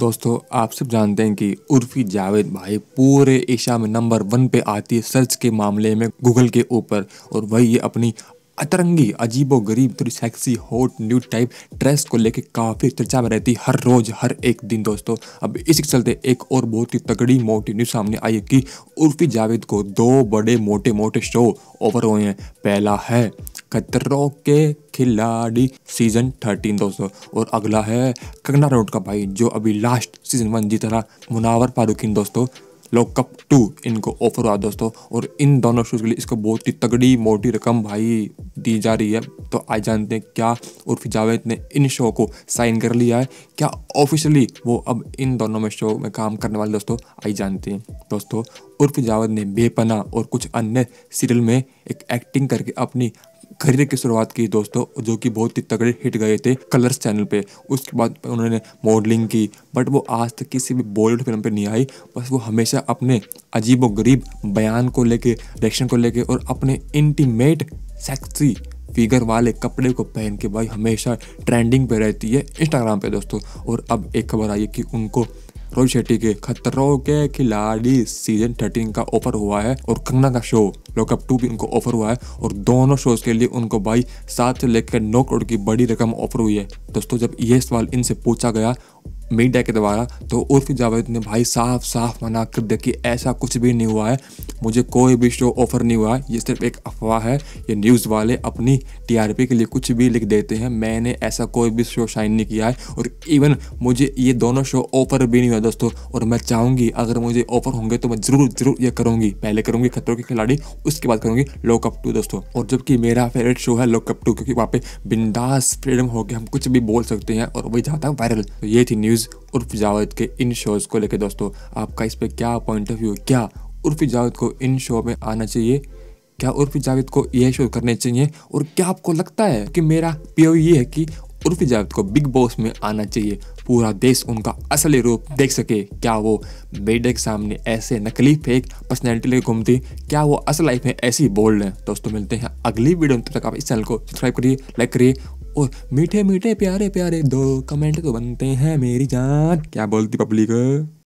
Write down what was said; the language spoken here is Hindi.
दोस्तों आप सब जानते हैं कि उर्फी जावेद भाई पूरे एशिया में नंबर वन पे आती है सर्च के मामले में गूगल के ऊपर और वही ये अपनी अतरंगी अजीबो गरीब थोड़ी sexy hot new type dress को लेके काफ़ी चर्चा में रहती हर रोज़ हर एक दिन दोस्तों अब इसी के चलते एक और बहुत ही तगड़ी मोटी न्यूज़ सामने आई है कि उर्फी जावेद को दो बड़े मोटे मोटे शो ओवर हुए हैं पहला है खतरों के खिलाड़ी सीजन थर्टीन दोस्तों और अगला है कंगना रोड का भाई जो अभी लास्ट सीजन वन जीता था मुनावर फारूकीन दोस्तों लोक कप टू इनको ऑफर हुआ दोस्तों और इन दोनों शूज़ के लिए इसको बहुत ही तगड़ी मोटी रकम भाई दी जा रही है तो आज जानते हैं क्या उर्फ जावेद ने इन शो को साइन कर लिया है क्या ऑफिशियली वो अब इन दोनों में शो में काम करने वाले दोस्तों आई जानते हैं दोस्तों उर्फ जावेद ने बेपना और कुछ अन्य सीरियल में एक एक्टिंग करके अपनी करियर की शुरुआत की दोस्तों जो कि बहुत ही तगड़े हिट गए थे कलर्स चैनल पे उसके बाद उन्होंने मॉडलिंग की बट वो आज तक किसी भी बॉलीवुड फिल्म पे नहीं आई बस वो हमेशा अपने अजीब व गरीब बयान को लेके डायरेक्शन को लेके और अपने इंटीमेट सेक्सी फिगर वाले कपड़े को पहन के भाई हमेशा ट्रेंडिंग पे रहती है इंस्टाग्राम पे दोस्तों और अब एक खबर आई कि उनको रोहित शेट्टी के खतरों के खिलाड़ी सीजन थर्टीन का ऑफर हुआ है और कंगना का शो लॉकअप टू भी उनको ऑफर हुआ है और दोनों शोज के लिए उनको भाई सात से लेकर नौ करोड़ की बड़ी रकम ऑफर हुई है दोस्तों जब यह सवाल इनसे पूछा गया मीडिया के द्वारा तो उर्फ जावेद ने भाई साफ साफ मना कर दिया कि ऐसा कुछ भी नहीं हुआ है मुझे कोई भी शो ऑफर नहीं हुआ है ये सिर्फ एक अफवाह है ये न्यूज़ वाले अपनी टीआरपी के लिए कुछ भी लिख देते हैं मैंने ऐसा कोई भी शो शाइन नहीं किया है और इवन मुझे ये दोनों शो ऑफर भी नहीं हुआ दोस्तों और मैं चाहूँगी अगर मुझे ऑफर होंगे तो मैं ज़रूर ज़रूर ये करूँगी पहले करूँगी खतरों के खिलाड़ी उसके बाद करूँगी लोकअप टू दोस्तों और जबकि मेरा फेवरेट शो है लोकअप टू क्योंकि वहाँ पे बिंदास फ्रीडम होकर हम कुछ भी बोल सकते हैं और वही जाता है वायरल तो ये थी न्यूज़ मुनीज उर्फ जावेद के इन शोज़ को लेकर दोस्तों आपका इस पर क्या पॉइंट ऑफ व्यू क्या उर्फ जावेद को इन शो में आना चाहिए क्या उर्फ जावेद को यह शो करने चाहिए और क्या आपको लगता है कि मेरा पीओ ये e है कि उर्फ जावेद को बिग बॉस में आना चाहिए पूरा देश उनका असली रूप देख सके क्या वो मीडिया के सामने ऐसे नकली फेक पर्सनैलिटी लेकर घूमती क्या वो असल लाइफ में ऐसी बोल्ड है दोस्तों मिलते हैं अगली वीडियो में तब तक आप इस चैनल को सब्सक्राइब करिए लाइक करिए और मीठे मीठे प्यारे प्यारे दो कमेंट तो बनते हैं मेरी जान क्या बोलती पब्लिक